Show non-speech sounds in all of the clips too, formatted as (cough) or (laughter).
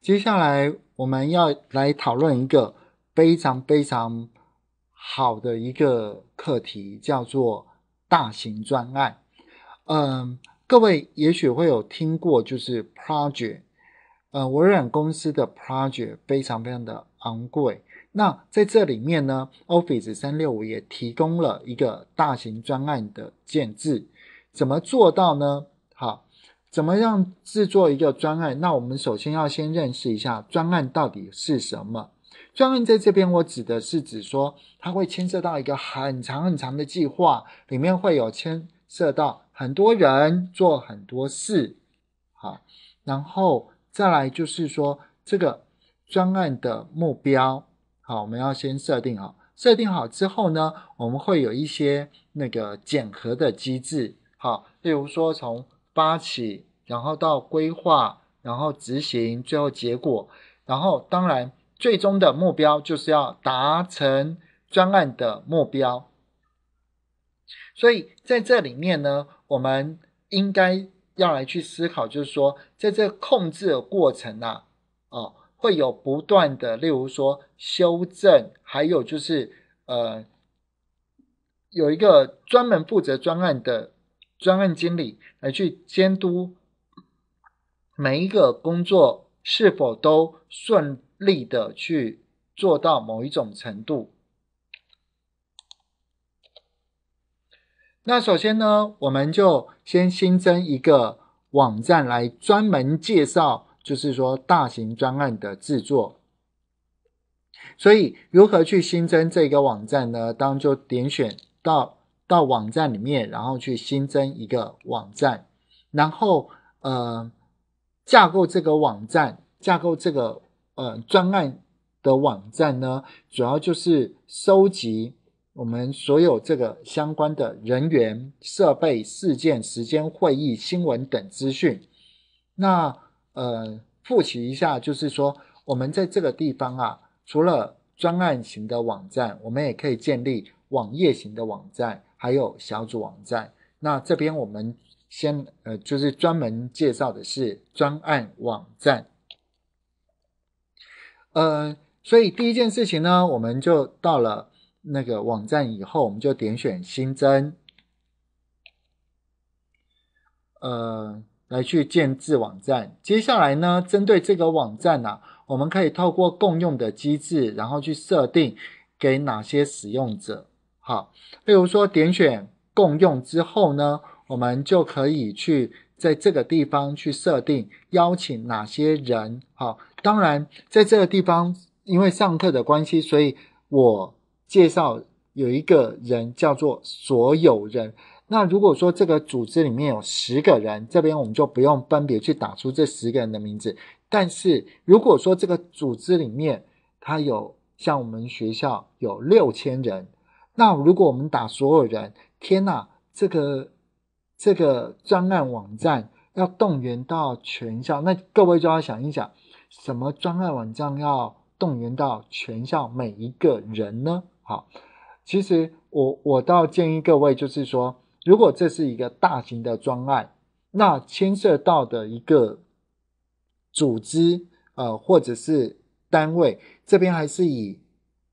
接下来我们要来讨论一个非常非常好的一个课题，叫做大型专案。嗯，各位也许会有听过，就是 project。呃，微软公司的 project 非常非常的昂贵。那在这里面呢，Office 三六五也提供了一个大型专案的建制，怎么做到呢？怎么样制作一个专案？那我们首先要先认识一下专案到底是什么。专案在这边，我指的是指说，它会牵涉到一个很长很长的计划，里面会有牵涉到很多人做很多事，好，然后再来就是说这个专案的目标，好，我们要先设定好，设定好之后呢，我们会有一些那个检核的机制，好，例如说从。发起，然后到规划，然后执行，最后结果，然后当然，最终的目标就是要达成专案的目标。所以在这里面呢，我们应该要来去思考，就是说，在这控制的过程啊，哦，会有不断的，例如说修正，还有就是呃，有一个专门负责专案的。专案经理来去监督每一个工作是否都顺利的去做到某一种程度。那首先呢，我们就先新增一个网站来专门介绍，就是说大型专案的制作。所以如何去新增这个网站呢？当就点选到。到网站里面，然后去新增一个网站，然后呃，架构这个网站，架构这个呃专案的网站呢，主要就是收集我们所有这个相关的人员、设备、事件、时间、会议、新闻等资讯。那呃，复习一下，就是说我们在这个地方啊，除了专案型的网站，我们也可以建立网页型的网站。还有小组网站，那这边我们先呃，就是专门介绍的是专案网站，呃，所以第一件事情呢，我们就到了那个网站以后，我们就点选新增，呃，来去建置网站。接下来呢，针对这个网站呢，我们可以透过共用的机制，然后去设定给哪些使用者。好，例如说点选共用之后呢，我们就可以去在这个地方去设定邀请哪些人。好，当然在这个地方，因为上课的关系，所以我介绍有一个人叫做所有人。那如果说这个组织里面有十个人，这边我们就不用分别去打出这十个人的名字。但是如果说这个组织里面他有像我们学校有六千人。那如果我们打所有人，天哪！这个这个专案网站要动员到全校，那各位就要想一想，什么专案网站要动员到全校每一个人呢？好，其实我我倒建议各位，就是说，如果这是一个大型的专案，那牵涉到的一个组织呃，或者是单位这边，还是以。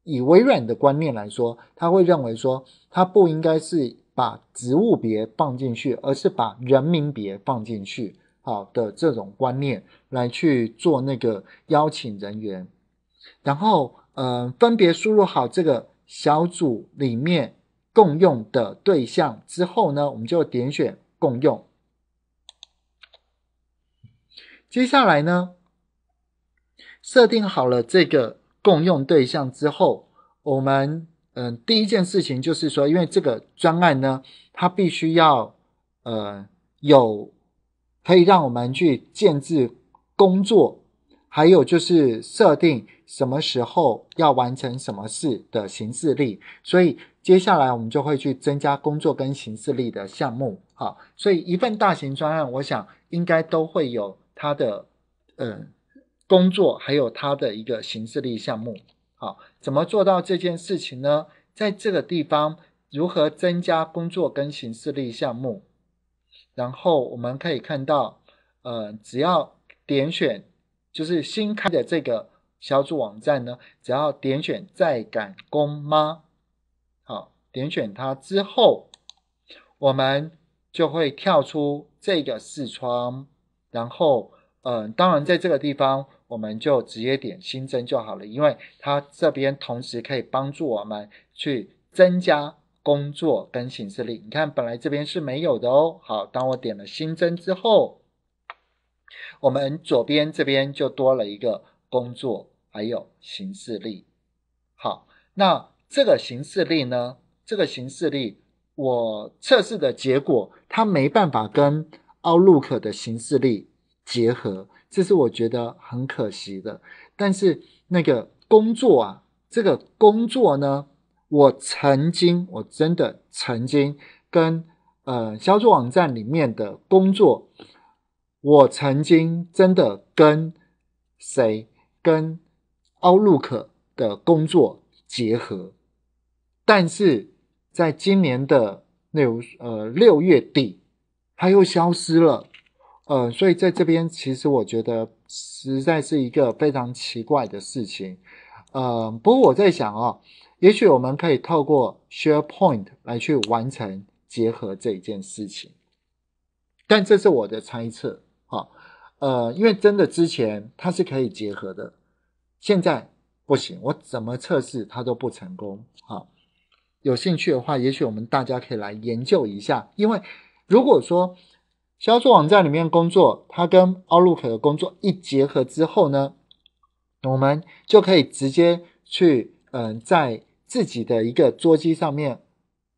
以微软的观念来说，他会认为说，他不应该是把职务别放进去，而是把人名别放进去，好的这种观念来去做那个邀请人员，然后，嗯，分别输入好这个小组里面共用的对象之后呢，我们就点选共用，接下来呢，设定好了这个共用对象之后。我们嗯，第一件事情就是说，因为这个专案呢，它必须要呃有可以让我们去建置工作，还有就是设定什么时候要完成什么事的行事力，所以接下来我们就会去增加工作跟行事力的项目。好，所以一份大型专案，我想应该都会有它的嗯工作，还有它的一个行事力项目。好，怎么做到这件事情呢？在这个地方如何增加工作跟行事历项目？然后我们可以看到，呃，只要点选，就是新开的这个小组网站呢，只要点选在赶工吗？好，点选它之后，我们就会跳出这个视窗，然后，嗯，当然在这个地方。我们就直接点新增就好了，因为它这边同时可以帮助我们去增加工作跟形事力。你看，本来这边是没有的哦。好，当我点了新增之后，我们左边这边就多了一个工作还有形事力。好，那这个形事力呢？这个形事力我测试的结果，它没办法跟 Outlook 的形事力结合。这是我觉得很可惜的，但是那个工作啊，这个工作呢，我曾经，我真的曾经跟呃，销售网站里面的工作，我曾经真的跟谁跟 OLOOK 的工作结合，但是在今年的那如呃六月底，它又消失了。嗯，所以在这边，其实我觉得实在是一个非常奇怪的事情。呃，不过我在想啊，也许我们可以透过 SharePoint 来去完成结合这一件事情，但这是我的猜测啊。呃，因为真的之前它是可以结合的，现在不行，我怎么测试它都不成功啊。有兴趣的话，也许我们大家可以来研究一下，因为如果说。销售网站里面工作，它跟 Outlook 的工作一结合之后呢，我们就可以直接去呃，在自己的一个桌机上面，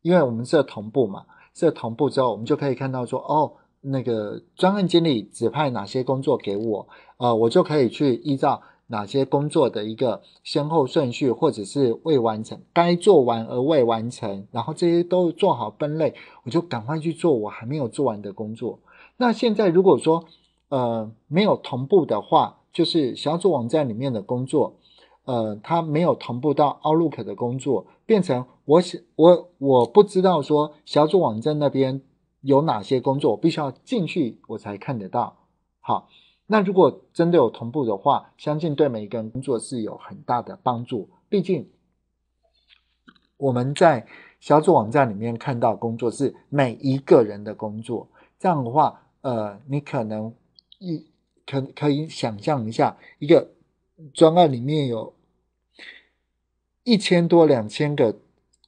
因为我们是同步嘛，是同步之后，我们就可以看到说，哦，那个专案经理指派哪些工作给我，呃，我就可以去依照哪些工作的一个先后顺序，或者是未完成、该做完而未完成，然后这些都做好分类，我就赶快去做我还没有做完的工作。那现在如果说，呃，没有同步的话，就是小组网站里面的工作，呃，它没有同步到 Outlook 的工作，变成我我我不知道说小组网站那边有哪些工作，我必须要进去我才看得到。好，那如果真的有同步的话，相信对每一个人工作是有很大的帮助。毕竟我们在小组网站里面看到工作是每一个人的工作，这样的话。呃，你可能一可可以想象一下，一个专案里面有一千多、两千个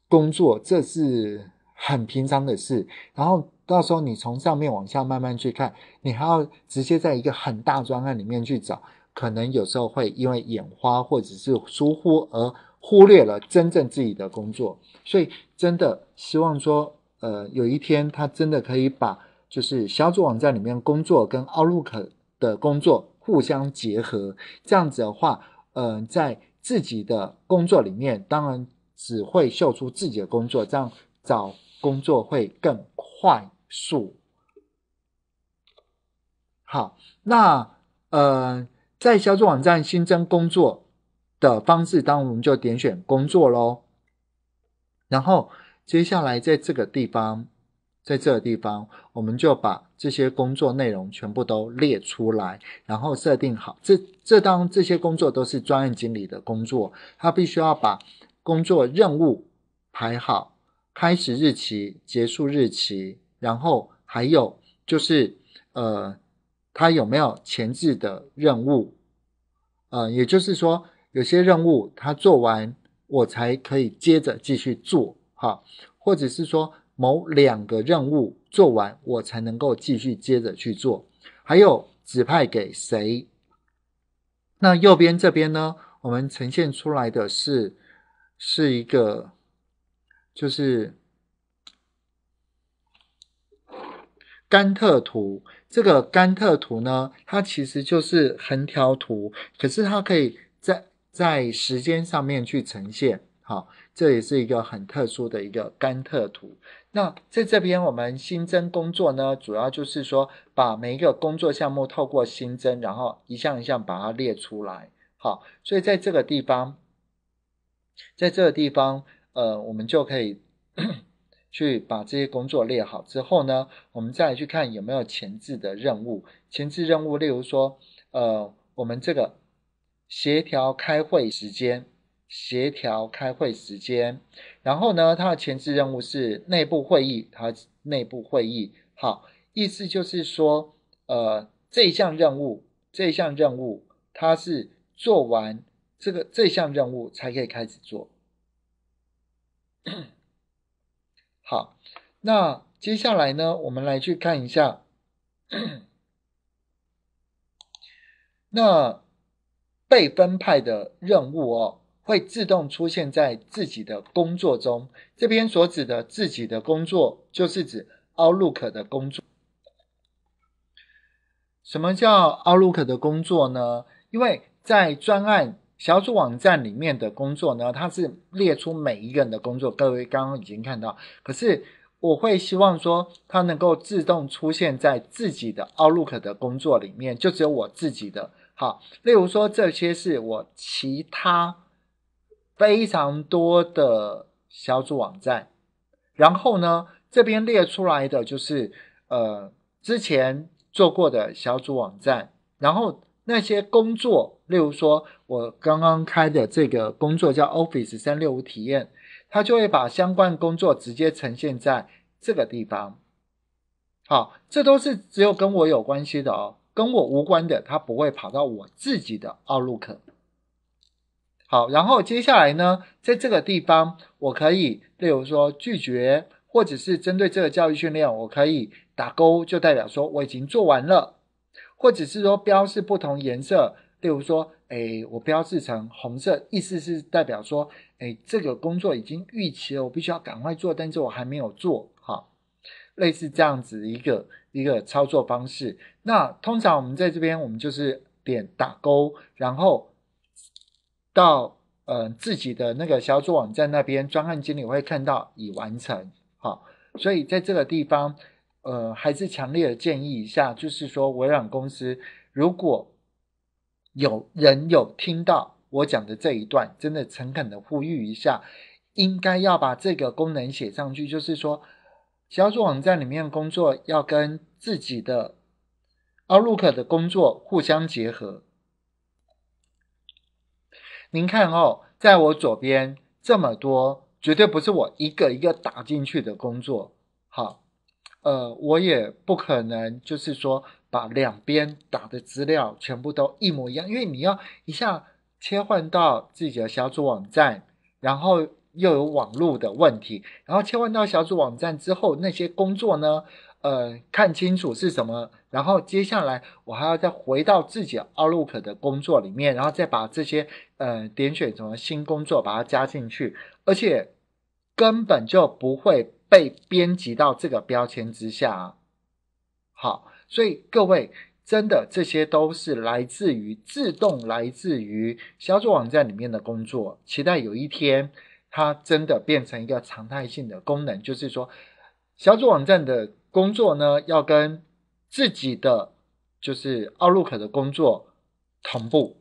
工作，这是很平常的事。然后到时候你从上面往下慢慢去看，你还要直接在一个很大专案里面去找，可能有时候会因为眼花或者是疏忽而忽略了真正自己的工作。所以，真的希望说，呃，有一天他真的可以把。就是小组网站里面工作跟 Outlook 的工作互相结合，这样子的话，嗯，在自己的工作里面，当然只会秀出自己的工作，这样找工作会更快速。好，那呃，在小组网站新增工作的方式，当我们就点选工作喽，然后接下来在这个地方。在这个地方，我们就把这些工作内容全部都列出来，然后设定好。这这当这些工作都是专案经理的工作，他必须要把工作任务排好，开始日期、结束日期，然后还有就是呃，他有没有前置的任务？呃，也就是说，有些任务他做完，我才可以接着继续做，哈，或者是说。某两个任务做完，我才能够继续接着去做。还有指派给谁？那右边这边呢？我们呈现出来的是，是一个，就是甘特图。这个甘特图呢，它其实就是横条图，可是它可以在在时间上面去呈现。好，这也是一个很特殊的一个甘特图。那在这边，我们新增工作呢，主要就是说，把每一个工作项目透过新增，然后一项一项把它列出来。好，所以在这个地方，在这个地方，呃，我们就可以 (coughs) 去把这些工作列好之后呢，我们再去看有没有前置的任务。前置任务，例如说，呃，我们这个协调开会时间。协调开会时间，然后呢，它的前置任务是内部会议，它内部会议，好，意思就是说，呃，这项任务，这项任务，它是做完这个这项任务才可以开始做。好，那接下来呢，我们来去看一下，那被分派的任务哦。会自动出现在自己的工作中。这边所指的自己的工作，就是指 Outlook 的工作。什么叫 Outlook 的工作呢？因为在专案小组网站里面的工作呢，它是列出每一个人的工作。各位刚刚已经看到，可是我会希望说，它能够自动出现在自己的 Outlook 的工作里面，就只有我自己的。好，例如说这些是我其他。非常多的小组网站，然后呢，这边列出来的就是呃之前做过的小组网站，然后那些工作，例如说我刚刚开的这个工作叫 Office 三六五体验，它就会把相关工作直接呈现在这个地方。好，这都是只有跟我有关系的哦，跟我无关的，它不会跑到我自己的奥路克。好，然后接下来呢，在这个地方，我可以，例如说拒绝，或者是针对这个教育训练，我可以打勾，就代表说我已经做完了，或者是说标示不同颜色，例如说，哎，我标示成红色，意思是代表说，哎，这个工作已经预期了，我必须要赶快做，但是我还没有做，哈，类似这样子一个一个操作方式。那通常我们在这边，我们就是点打勾，然后。到呃自己的那个小组网站那边，专案经理会看到已完成。好，所以在这个地方，呃，还是强烈的建议一下，就是说微软公司如果有人有听到我讲的这一段，真的诚恳的呼吁一下，应该要把这个功能写上去，就是说小组网站里面工作要跟自己的 Outlook 的工作互相结合。您看哦，在我左边这么多，绝对不是我一个一个打进去的工作，好，呃，我也不可能就是说把两边打的资料全部都一模一样，因为你要一下切换到自己的小组网站，然后又有网络的问题，然后切换到小组网站之后那些工作呢，呃，看清楚是什么。然后接下来我还要再回到自己 Outlook 的工作里面，然后再把这些呃点选什么新工作把它加进去，而且根本就不会被编辑到这个标签之下。好，所以各位真的这些都是来自于自动来自于小组网站里面的工作，期待有一天它真的变成一个常态性的功能，就是说小组网站的工作呢要跟。自己的就是奥路克的工作同步。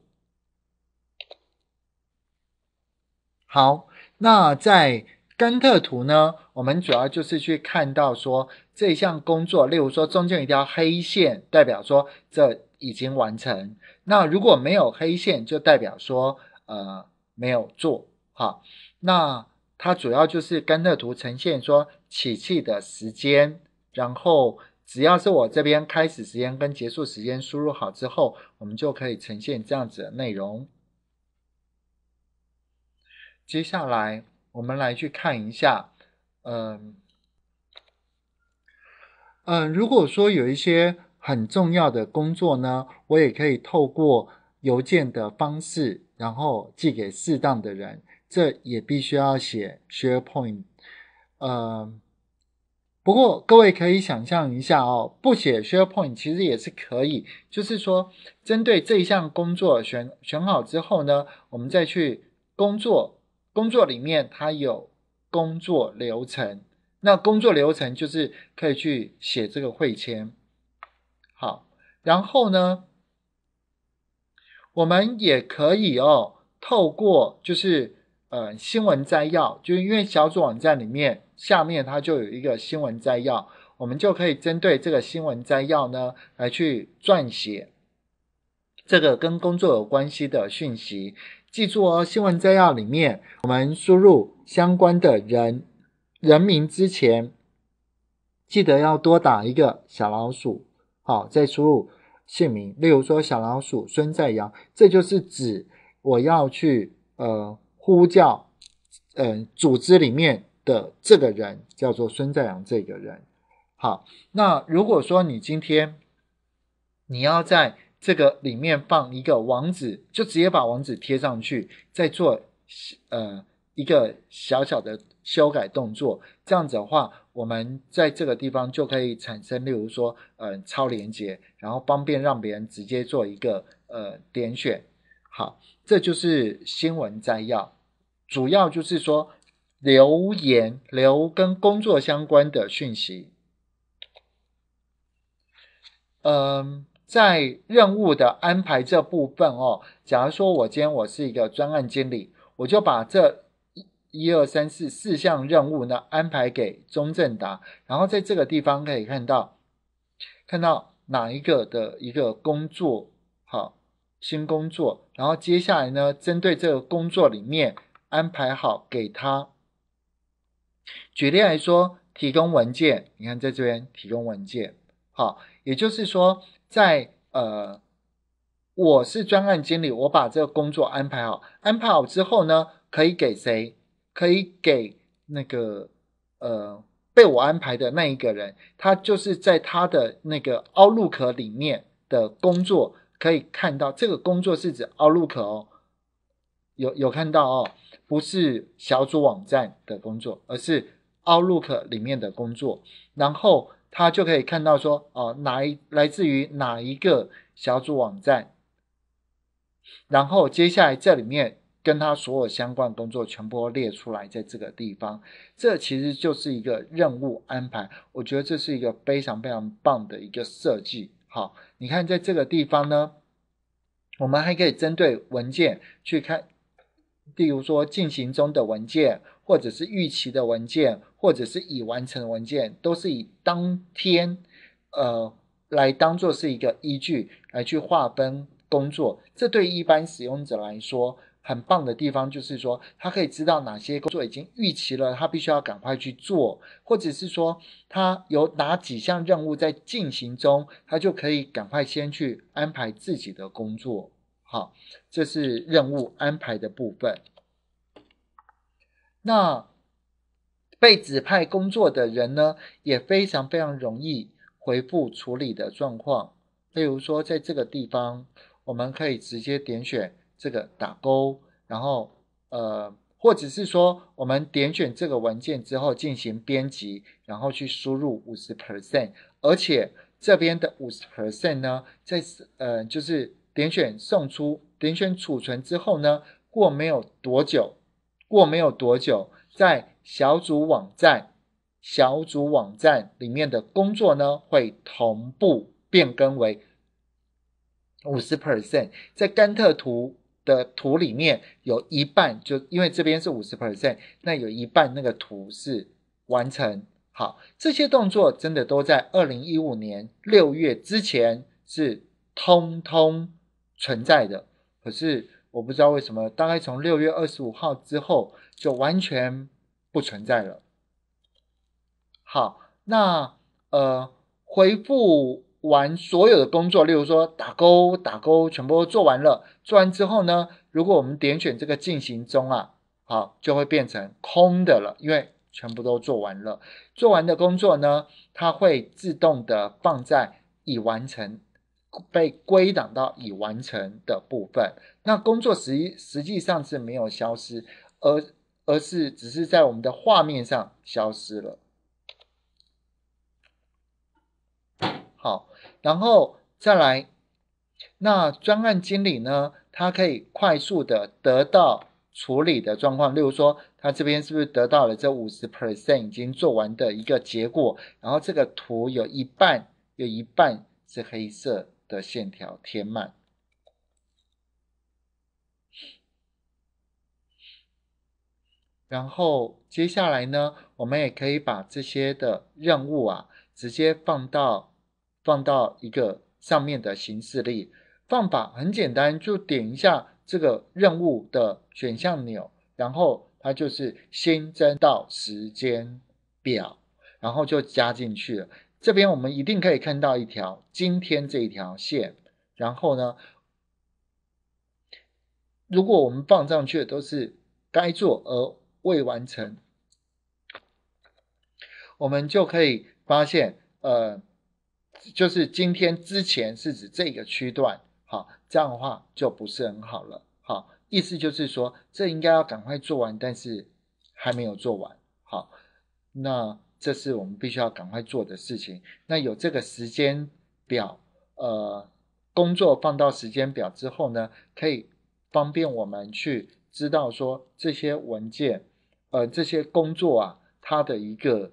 好，那在甘特图呢，我们主要就是去看到说这一项工作，例如说中间一条黑线代表说这已经完成，那如果没有黑线就代表说呃没有做哈。那它主要就是甘特图呈现说起气的时间，然后。只要是我这边开始时间跟结束时间输入好之后，我们就可以呈现这样子的内容。接下来，我们来去看一下，嗯，嗯，如果说有一些很重要的工作呢，我也可以透过邮件的方式，然后寄给适当的人。这也必须要写 SharePoint，嗯。不过各位可以想象一下哦，不写 SharePoint 其实也是可以，就是说针对这一项工作选选好之后呢，我们再去工作，工作里面它有工作流程，那工作流程就是可以去写这个会签，好，然后呢，我们也可以哦，透过就是呃新闻摘要，就因为小组网站里面。下面它就有一个新闻摘要，我们就可以针对这个新闻摘要呢来去撰写这个跟工作有关系的讯息。记住哦，新闻摘要里面我们输入相关的人人名之前，记得要多打一个小老鼠，好再输入姓名。例如说，小老鼠孙在阳，这就是指我要去呃呼叫嗯，组织里面。的这个人叫做孙在阳。这个人，好，那如果说你今天你要在这个里面放一个网址，就直接把网址贴上去，再做呃一个小小的修改动作。这样子的话，我们在这个地方就可以产生，例如说，嗯，超连接，然后方便让别人直接做一个呃点选。好，这就是新闻摘要，主要就是说。留言留跟工作相关的讯息。嗯，在任务的安排这部分哦，假如说我今天我是一个专案经理，我就把这一一二三四四项任务呢安排给钟正达。然后在这个地方可以看到，看到哪一个的一个工作好新工作，然后接下来呢，针对这个工作里面安排好给他。举例来说，提供文件，你看在这边提供文件，好，也就是说，在呃，我是专案经理，我把这个工作安排好，安排好之后呢，可以给谁？可以给那个呃被我安排的那一个人，他就是在他的那个 Outlook 里面的工作可以看到，这个工作是指 Outlook 哦，有有看到哦。不是小组网站的工作，而是 Outlook 里面的工作，然后他就可以看到说，哦，哪一来自于哪一个小组网站，然后接下来这里面跟他所有相关工作全部列出来，在这个地方，这其实就是一个任务安排。我觉得这是一个非常非常棒的一个设计。好，你看在这个地方呢，我们还可以针对文件去看。例如说，进行中的文件，或者是预期的文件，或者是已完成文件，都是以当天，呃，来当做是一个依据来去划分工作。这对一般使用者来说，很棒的地方就是说，他可以知道哪些工作已经预期了，他必须要赶快去做，或者是说，他有哪几项任务在进行中，他就可以赶快先去安排自己的工作。好，这是任务安排的部分。那被指派工作的人呢，也非常非常容易回复处理的状况。例如说，在这个地方，我们可以直接点选这个打勾，然后呃，或者是说，我们点选这个文件之后进行编辑，然后去输入五十 percent。而且这边的五十 percent 呢，在呃就是。点选送出，点选储存之后呢？过没有多久，过没有多久，在小组网站、小组网站里面的工作呢，会同步变更为五十 percent。在甘特图的图里面有一半，就因为这边是五十 percent，那有一半那个图是完成。好，这些动作真的都在二零一五年六月之前是通通。存在的，可是我不知道为什么，大概从六月二十五号之后就完全不存在了。好，那呃，回复完所有的工作，例如说打勾打勾，全部都做完了。做完之后呢，如果我们点选这个进行中啊，好，就会变成空的了，因为全部都做完了。做完的工作呢，它会自动的放在已完成。被归档到已完成的部分，那工作实实际上是没有消失，而而是只是在我们的画面上消失了。好，然后再来，那专案经理呢？他可以快速的得到处理的状况，例如说，他这边是不是得到了这五十 percent 已经做完的一个结果？然后这个图有一半，有一半是黑色。的线条填满，然后接下来呢，我们也可以把这些的任务啊，直接放到放到一个上面的形式里。方法很简单，就点一下这个任务的选项钮，然后它就是新增到时间表，然后就加进去。了。这边我们一定可以看到一条今天这一条线，然后呢，如果我们放上去的都是该做而未完成，我们就可以发现，呃，就是今天之前是指这个区段，好，这样的话就不是很好了，好，意思就是说这应该要赶快做完，但是还没有做完，好，那。这是我们必须要赶快做的事情。那有这个时间表，呃，工作放到时间表之后呢，可以方便我们去知道说这些文件，呃，这些工作啊，它的一个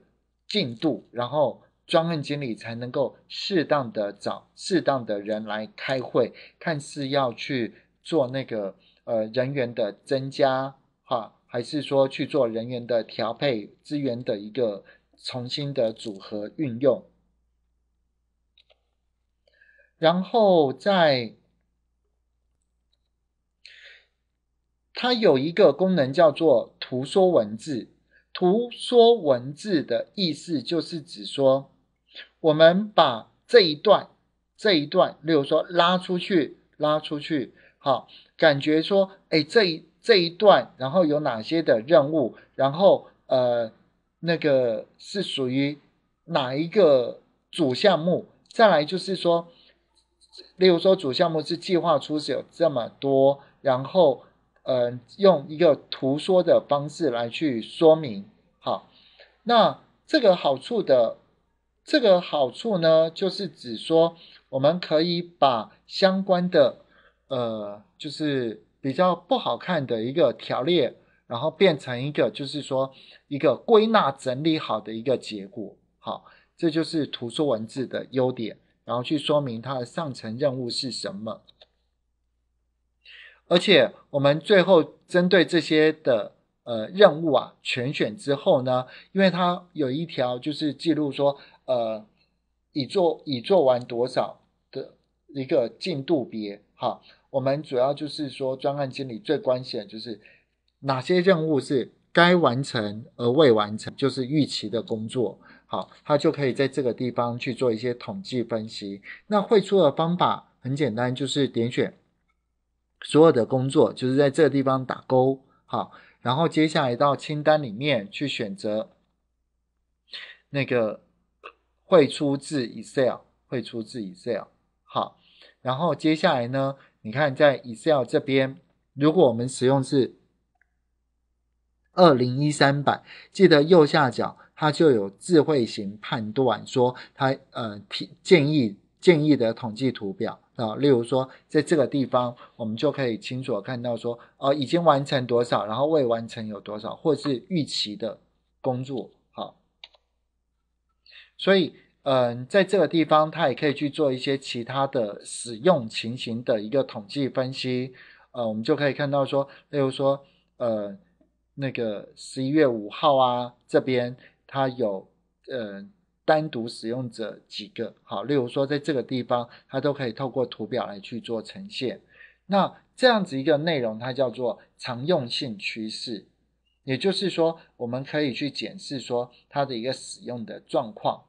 进度，然后专案经理才能够适当的找适当的人来开会，看是要去做那个呃人员的增加哈，还是说去做人员的调配资源的一个。重新的组合运用，然后再它有一个功能叫做图说文字。图说文字的意思就是指说，我们把这一段这一段，例如说拉出去拉出去，好，感觉说，哎，这一这一段，然后有哪些的任务，然后呃。那个是属于哪一个主项目？再来就是说，例如说主项目是计划出是有这么多，然后嗯，用一个图说的方式来去说明。好，那这个好处的这个好处呢，就是指说我们可以把相关的呃，就是比较不好看的一个条列。然后变成一个，就是说一个归纳整理好的一个结果，好，这就是图书文字的优点。然后去说明它的上层任务是什么。而且我们最后针对这些的呃任务啊，全选之后呢，因为它有一条就是记录说呃已做已做完多少的一个进度别，哈，我们主要就是说专案经理最关心的就是。哪些任务是该完成而未完成，就是预期的工作，好，他就可以在这个地方去做一些统计分析。那汇出的方法很简单，就是点选所有的工作，就是在这个地方打勾，好，然后接下来到清单里面去选择那个汇出自 Excel，汇出自 Excel，好，然后接下来呢，你看在 Excel 这边，如果我们使用是。二零一三版，记得右下角它就有智慧型判断，说它呃提建议建议的统计图表啊，例如说在这个地方，我们就可以清楚看到说，哦，已经完成多少，然后未完成有多少，或是预期的工作，好，所以嗯，在这个地方，它也可以去做一些其他的使用情形的一个统计分析，呃，我们就可以看到说，例如说呃。那个十一月五号啊，这边它有呃单独使用者几个好，例如说在这个地方，它都可以透过图表来去做呈现。那这样子一个内容，它叫做常用性趋势，也就是说，我们可以去检视说它的一个使用的状况。